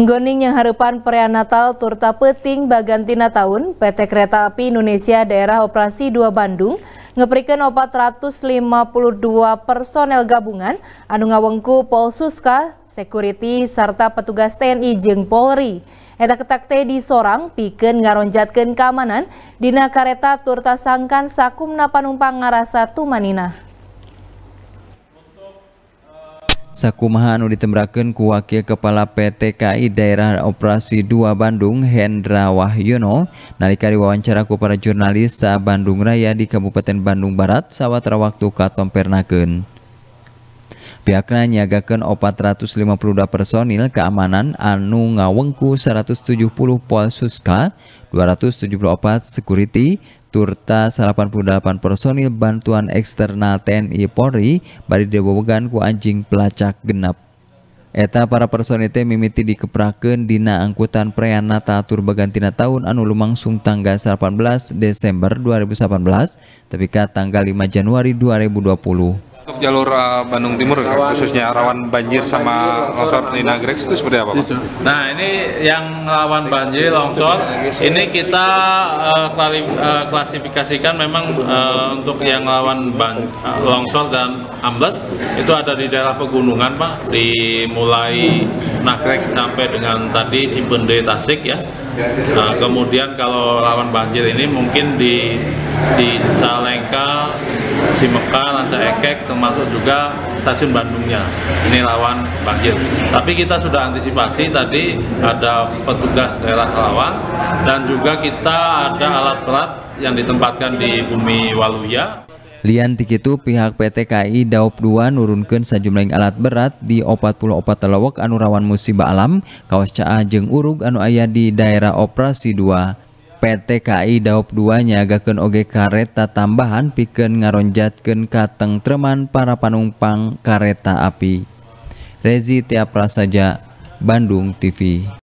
Ngoning yang harapan Natal turta peting bagantina tahun, PT Kereta Api Indonesia Daerah Operasi 2 Bandung ngeperikan 452 personel gabungan anu ngawengku Polsuska, security serta petugas TNI jeng Polri. Eta ketak teh di Sorang piken ngaronjatkan keamanan dina kareta turta sangkan sakumna panumpang ngarasa tumaninah. Sakumaha anu ditembrakeun ku Wakil Kepala PT Daerah Operasi 2 Bandung Hendra Wahyono nalika diwawancara ku para jurnalis sa Bandung Raya di Kabupaten Bandung Barat sawatara waktu katompernakeun. Pihakna nyiagakeun 452 personil keamanan anu ngawengku 170 Polsuska, 274 security, turta 88 personil bantuan eksternal TNI Polri bari dibobogan ku anjing pelacak genap. Eta para personil teh mimiti dikeprakeun dina angkutan perayaan Natal tur bagantina tahun anu lumangsung tanggal 18 Desember 2018 tapi ka tanggal 5 Januari 2020. Untuk jalur uh, Bandung Timur ya, rawan, khususnya rawan banjir rawan sama banjir, longsor di Nagrek itu seperti apa Pak? Nah ini yang rawan banjir longsor ini kita uh, klari, uh, klasifikasikan memang uh, untuk yang rawan banjir uh, longsor dan ambles itu ada di daerah pegunungan Pak Dimulai Nagrek sampai dengan tadi Cipende Tasik ya. Nah, kemudian kalau rawan banjir ini mungkin di di Salengka Si Mekar, Ranca Ekek, termasuk juga stasiun Bandungnya. Ini lawan banjir. Tapi kita sudah antisipasi tadi ada petugas daerah lawan dan juga kita ada alat berat yang ditempatkan di bumi Waluya. Lian tikitu pihak PT KI Daup 2 nurunkan sejumlah alat berat di 44 telawak anurawan musibah alam, kawas caah jeng urug anu ayah di daerah operasi 2. PT KI Daop 2 nyagakeun oge kareta tambahan pikeun ngaronjatkeun tengtreman para panumpang kareta api. Rezi Tiap Prasaja, Bandung TV.